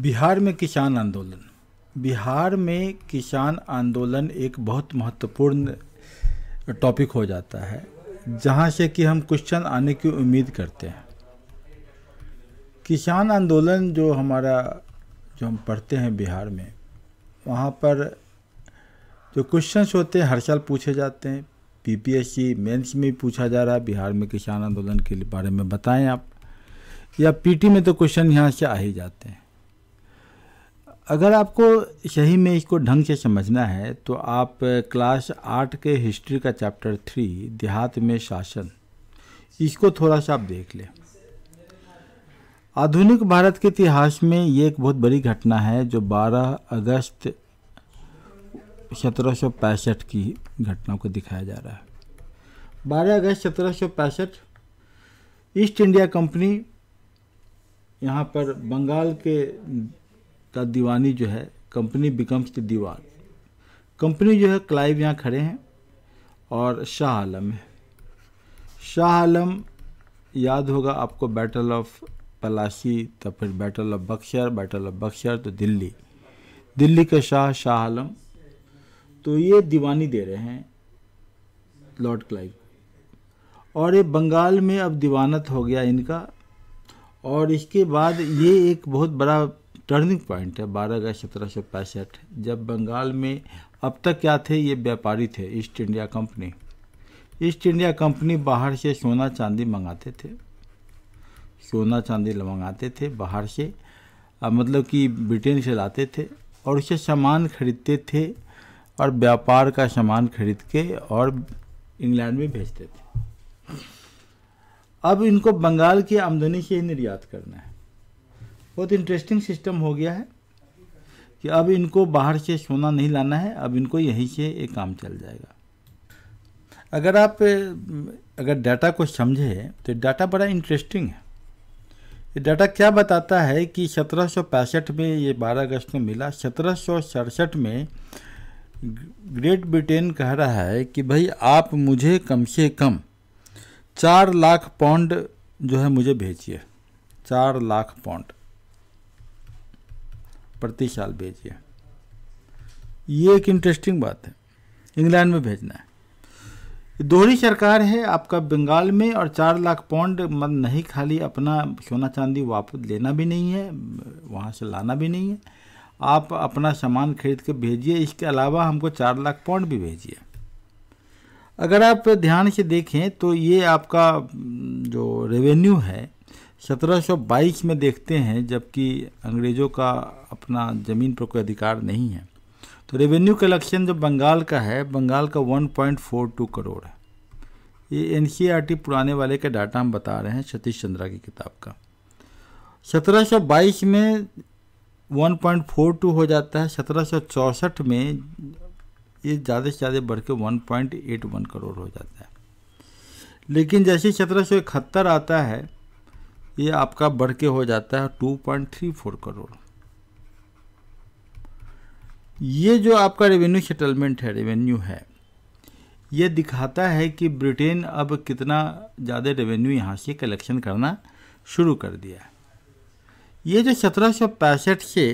बिहार में किसान आंदोलन बिहार में किसान आंदोलन एक बहुत महत्वपूर्ण टॉपिक हो जाता है जहाँ से कि हम क्वेश्चन आने की उम्मीद करते हैं किसान आंदोलन जो हमारा जो हम पढ़ते हैं बिहार में वहाँ पर जो क्वेश्चंस होते हैं हर साल पूछे जाते हैं पीपीएससी मेंस में भी पूछा जा रहा है बिहार में किसान आंदोलन के बारे में बताएं आप या पीटी में तो क्वेश्चन यहाँ से आ ही जाते हैं अगर आपको सही में इसको ढंग से समझना है तो आप क्लास आठ के हिस्ट्री का चैप्टर थ्री देहात में शासन इसको थोड़ा सा आप देख लें आधुनिक भारत के इतिहास में ये एक बहुत बड़ी घटना है जो 12 अगस्त सत्रह की घटना को दिखाया जा रहा है 12 अगस्त सत्रह ईस्ट इंडिया कंपनी यहाँ पर बंगाल के का दीवानी जो है कंपनी बिकम्स द दीवान कंपनी जो है क्लाइव यहाँ खड़े हैं और शाह आलम है शाह आलम याद होगा आपको बैटल ऑफ पलासी तो फिर battle of Buxar battle of Buxar तो दिल्ली दिल्ली का शाह शाह आलम तो ये दीवानी दे रहे हैं लॉर्ड क्लाइव और ये बंगाल में अब दीवानत हो गया इनका और इसके बाद ये एक बहुत बड़ा टर्निंग पॉइंट है बारह अगस्त सत्रह जब बंगाल में अब तक क्या थे ये व्यापारी थे East India company East India company बाहर से सोना चांदी मंगाते थे सोना चांदी मंगाते थे बाहर से मतलब कि ब्रिटेन से लाते थे और उसे सामान खरीदते थे और व्यापार का सामान खरीद के और इंग्लैंड में भेजते थे अब इनको बंगाल की आमदनी से ही निर्यात करना है बहुत इंटरेस्टिंग सिस्टम हो गया है कि अब इनको बाहर से सोना नहीं लाना है अब इनको यहीं से ये काम चल जाएगा अगर आप अगर डाटा को समझे तो डाटा बड़ा इंटरेस्टिंग है ये डाटा क्या बताता है कि सत्रह में ये 12 अगस्त को मिला सत्रह में ग्रेट ब्रिटेन कह रहा है कि भाई आप मुझे कम से कम चार लाख पाउंड जो है मुझे भेजिए चार लाख पाउंड प्रति साल भेजिए ये एक इंटरेस्टिंग बात है इंग्लैंड में भेजना है दोहरी सरकार है आपका बंगाल में और चार लाख पौंड मत नहीं खाली अपना सोना चांदी वापस लेना भी नहीं है वहाँ से लाना भी नहीं है आप अपना सामान खरीद के भेजिए इसके अलावा हमको चार लाख पौंड भी भेजिए अगर आप ध्यान से देखें तो ये आपका जो रेवेन्यू है 1722 में देखते हैं जबकि अंग्रेज़ों का अपना ज़मीन पर कोई अधिकार नहीं है तो रेवेन्यू कलेक्शन जो बंगाल का है बंगाल का 1.42 करोड़ है ये एन e पुराने वाले का डाटा हम बता रहे हैं सतीश चंद्रा की किताब का 1722 में 1.42 हो जाता है सत्रह में ये ज़्यादा से ज़्यादा बढ़ के 1.81 करोड़ हो जाता है लेकिन जैसे सत्रह आता है ये आपका बढ़ के हो जाता है 2.34 करोड़ ये जो आपका रेवेन्यू सेटलमेंट है रेवेन्यू है ये दिखाता है कि ब्रिटेन अब कितना ज़्यादा रेवेन्यू यहाँ से कलेक्शन करना शुरू कर दिया ये जो सत्रह सौ पैंसठ से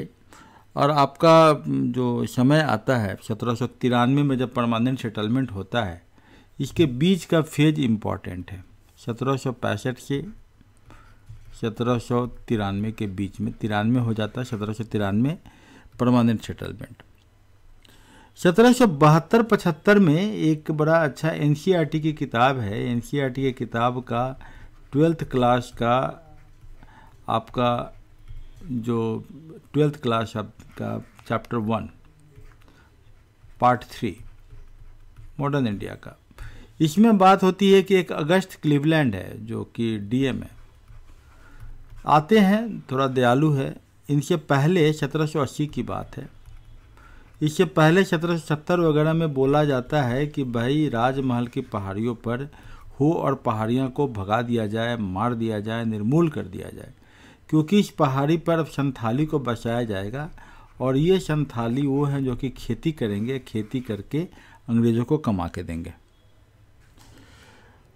और आपका जो समय आता है सत्रह सौ तिरानवे में जब परमानेंट सेटलमेंट होता है इसके बीच का फेज इम्पॉर्टेंट है सत्रह सौ पैंसठ से सत्रह सौ तिरानवे के बीच में तिरानवे हो जाता है सत्रह सौ तिरानवे परमानेंट सेटलमेंट सत्रह पचहत्तर में एक बड़ा अच्छा एन e की किताब है एन e की किताब का ट्वेल्थ क्लास का आपका जो ट्वेल्थ क्लास आपका chapter one part three modern India का इसमें बात होती है कि एक अगस्त क्लीवलैंड है जो कि डीएम है आते हैं थोड़ा दयालु है इनसे पहले अस्सी की बात है इससे पहले सत्रह वगैरह में बोला जाता है कि भाई राजमहल की पहाड़ियों पर हो और पहाड़ियों को भगा दिया जाए मार दिया जाए निर्मूल कर दिया जाए क्योंकि इस पहाड़ी पर अब संथाली को बचाया जाएगा और ये संथाली वो हैं जो कि खेती करेंगे खेती करके अंग्रेज़ों को कमा के देंगे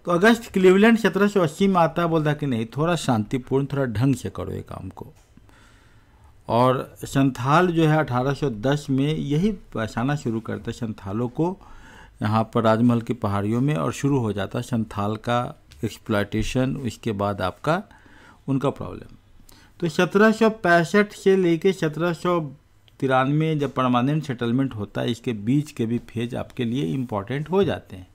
तो अगस्त क्लीवलैंड सत्रह सौ अस्सी में आता है बोलता कि नहीं थोड़ा शांतिपूर्ण थोड़ा ढंग से करो ये काम को और संथाल जो है 1810 में यही पहचाना शुरू करते संथालों को यहाँ पर राजमहल की पहाड़ियों में और शुरू हो जाता संथाल का एक्सप्लाइटेशन उसके बाद आपका उनका प्रॉब्लम तो सत्रह से लेके सत्रह तिरानवे जब परमानेंट सेटलमेंट होता है इसके बीच के भी फेज आपके लिए इम्पॉर्टेंट हो जाते हैं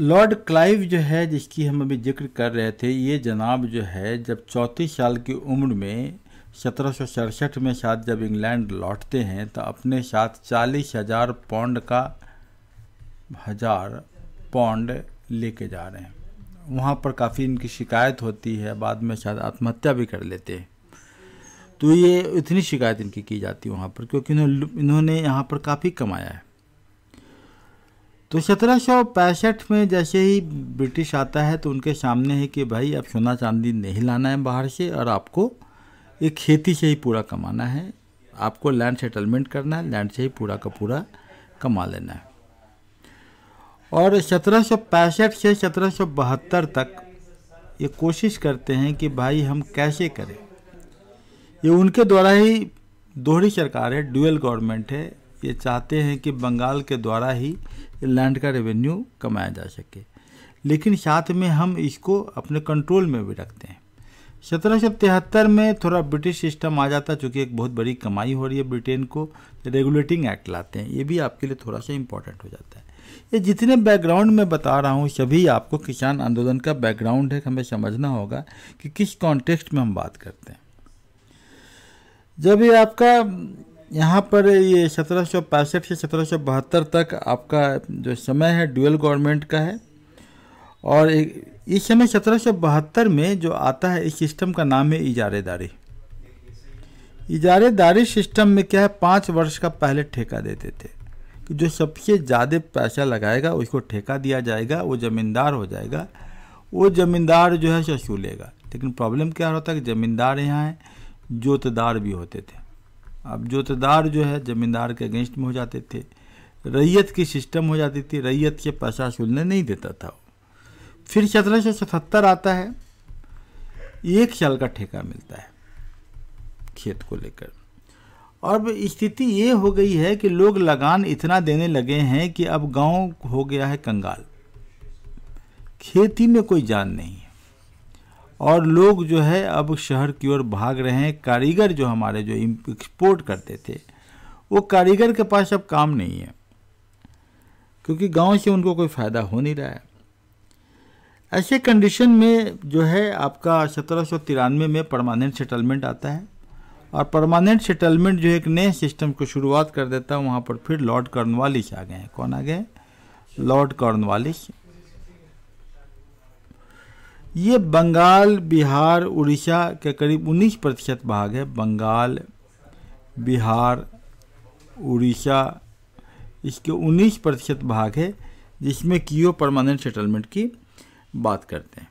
लॉर्ड क्लाइव जो है जिसकी हम अभी जिक्र कर रहे थे ये जनाब जो है जब चौंतीस साल की उम्र में सत्रह में साथ जब इंग्लैंड लौटते हैं तो अपने साथ चालीस हजार पौंड का हजार पौंड लेके जा रहे हैं वहाँ पर काफ़ी इनकी शिकायत होती है बाद में शायद आत्महत्या भी कर लेते हैं तो ये इतनी शिकायत इनकी की जाती है वहाँ पर क्योंकि इन्होंने यहाँ पर काफ़ी कमाया है तो सत्रह में जैसे ही ब्रिटिश आता है तो उनके सामने है कि भाई अब सोना चांदी नहीं लाना है बाहर से और आपको ये खेती से ही पूरा कमाना है आपको लैंड सेटलमेंट करना है लैंड से ही पूरा का पूरा कमा लेना है और सत्रह से सत्रह तक ये कोशिश करते हैं कि भाई हम कैसे करें ये उनके द्वारा ही दोहरी सरकार है ड्यूअल गवर्नमेंट है ये चाहते हैं कि बंगाल के द्वारा ही लैंड का रेवेन्यू कमाया जा सके लेकिन साथ में हम इसको अपने कंट्रोल में भी रखते हैं सत्रह में थोड़ा ब्रिटिश सिस्टम आ जाता है चूँकि एक बहुत बड़ी कमाई हो रही है ब्रिटेन को रेगुलेटिंग एक्ट लाते हैं ये भी आपके लिए थोड़ा सा इम्पोर्टेंट हो जाता है ये जितने बैकग्राउंड में बता रहा हूँ सभी आपको किसान आंदोलन का बैकग्राउंड है हमें समझना होगा कि किस कॉन्टेक्स्ट में हम बात करते हैं जब ये आपका यहाँ पर ये सत्रह से सत्रह तक आपका जो समय है ड्यूअल गवर्नमेंट का है और इस समय सत्रह में जो आता है इस सिस्टम का नाम है इजारेदारी इजारेदारी सिस्टम में क्या है पाँच वर्ष का पहले ठेका देते थे कि जो सबसे ज़्यादा पैसा लगाएगा उसको ठेका दिया जाएगा वो ज़मींदार हो जाएगा वो ज़मींदार जो है सो लेगा लेकिन प्रॉब्लम क्या होता है कि ज़मींदार यहाँ हैं जोतदार भी होते थे अब जोतदार जो है ज़मींदार के अगेंस्ट में हो जाते थे रैयत की सिस्टम हो जाती थी रैयत के पैसा वसूलने नहीं देता था फिर सत्रह सौ सतहत्तर आता है एक साल का ठेका मिलता है खेत को लेकर और स्थिति ये हो गई है कि लोग लगान इतना देने लगे हैं कि अब गांव हो गया है कंगाल खेती में कोई जान नहीं है और लोग जो है अब शहर की ओर भाग रहे हैं कारीगर जो हमारे जो एक्सपोर्ट करते थे वो कारीगर के पास अब काम नहीं है क्योंकि गांव से उनको कोई फ़ायदा हो नहीं रहा है ऐसे कंडीशन में जो है आपका सत्रह में परमानेंट सेटलमेंट आता है और परमानेंट सेटलमेंट जो एक नए सिस्टम को शुरुआत कर देता है वहाँ पर फिर लॉर्ड कॉर्नवालिस आ गए हैं कौन आ गए लॉर्ड कॉर्नवालिस ये बंगाल बिहार उड़ीसा के करीब 19 प्रतिशत भाग है बंगाल बिहार उड़ीसा इसके 19 प्रतिशत भाग है जिसमें कियो परमानेंट सेटलमेंट की बात करते हैं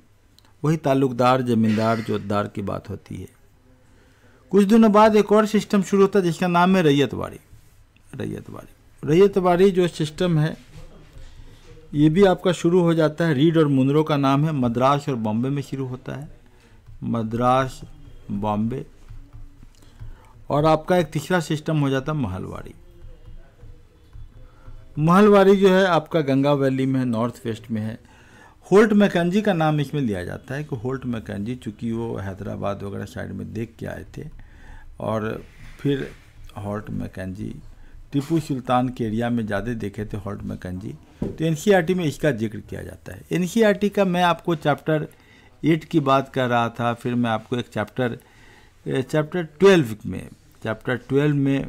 वही ताल्लुकदार जमींदार जोतदार की बात होती है कुछ दिनों बाद एक और सिस्टम शुरू होता है जिसका नाम है रैयतवाड़ी रैयतवाड़ी रैयतवाड़ी जो सिस्टम है ये भी आपका शुरू हो जाता है रीड और मुंद्रो का नाम है मद्रास और बॉम्बे में शुरू होता है मद्रास बॉम्बे और आपका एक तीसरा सिस्टम हो जाता है महलवाड़ी महलवाड़ी जो है आपका गंगा वैली में है नॉर्थ वेस्ट में है होल्ट मैकेजी का नाम इसमें लिया जाता है कि होल्ट मैकेजी चूँकि वो हैदराबाद वगैरह साइड में देख के आए थे और फिर हॉल्ट मैकेजी टीपू सुल्तान के एरिया में ज़्यादा देखे थे हॉल्ट मैकेजी तो एन में इसका जिक्र किया जाता है एन का मैं आपको चैप्टर एट की बात कर रहा था फिर मैं आपको एक चैप्टर चैप्टर ट्वेल्व में चैप्टर ट्वेल्व में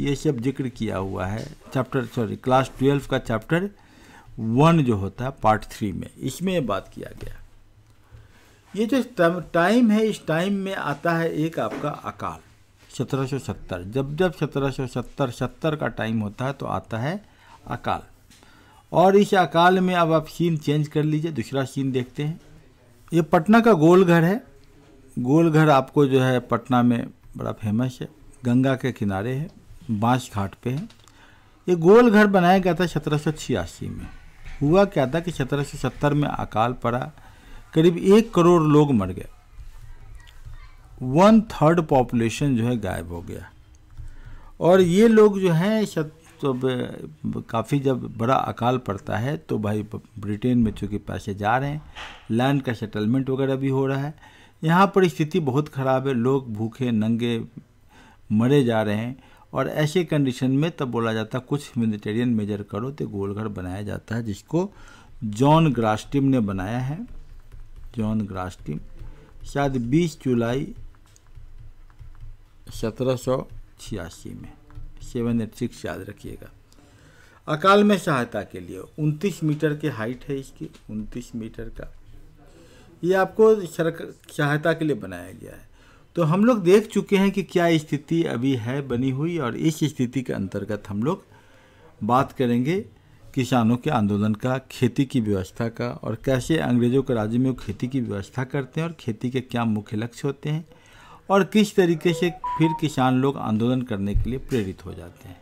ये सब जिक्र किया हुआ है चैप्टर सॉरी क्लास ट्वेल्व का चैप्टर वन जो होता है पार्ट थ्री में इसमें बात किया गया ये जो टाइम है इस टाइम में आता है एक आपका अकाल 1770 जब जब 1770 70 का टाइम होता है तो आता है अकाल और इस अकाल में अब आप सीन चेंज कर लीजिए दूसरा सीन देखते हैं ये पटना का गोलघर है गोलघर आपको जो है पटना में बड़ा फेमस है गंगा के किनारे है बांस घाट पे है ये गोलघर बनाया गया था सत्रह में हुआ क्या था कि सत्रह में अकाल पड़ा करीब एक करोड़ लोग मर गए वन थर्ड पॉपुलेशन जो है गायब हो गया और ये लोग जो हैं तो काफ़ी जब बड़ा अकाल पड़ता है तो भाई ब्रिटेन में चूँकि पैसे जा रहे हैं लैंड का सेटलमेंट वगैरह भी हो रहा है यहाँ पर स्थिति बहुत ख़राब है लोग भूखे नंगे मरे जा रहे हैं और ऐसे कंडीशन में तब बोला जाता है कुछ ह्यूमिडिटेरियन मेजर करो तो गोलघर बनाया जाता है जिसको जॉन ग्रास्टिम ने बनाया है जॉन ग्रास्टिम शायद 20 जुलाई सत्रह में सेवन एट सिक्स याद रखिएगा अकाल में सहायता के लिए 29 मीटर की हाइट है इसकी 29 मीटर का ये आपको सहायता के लिए बनाया गया है तो हम लोग देख चुके हैं कि क्या स्थिति अभी है बनी हुई और इस स्थिति के अंतर्गत हम लोग बात करेंगे किसानों के आंदोलन का खेती की व्यवस्था का और कैसे अंग्रेज़ों के राज्य में वो खेती की व्यवस्था करते हैं और खेती के क्या मुख्य लक्ष्य होते हैं और किस तरीके से फिर किसान लोग आंदोलन करने के लिए प्रेरित हो जाते हैं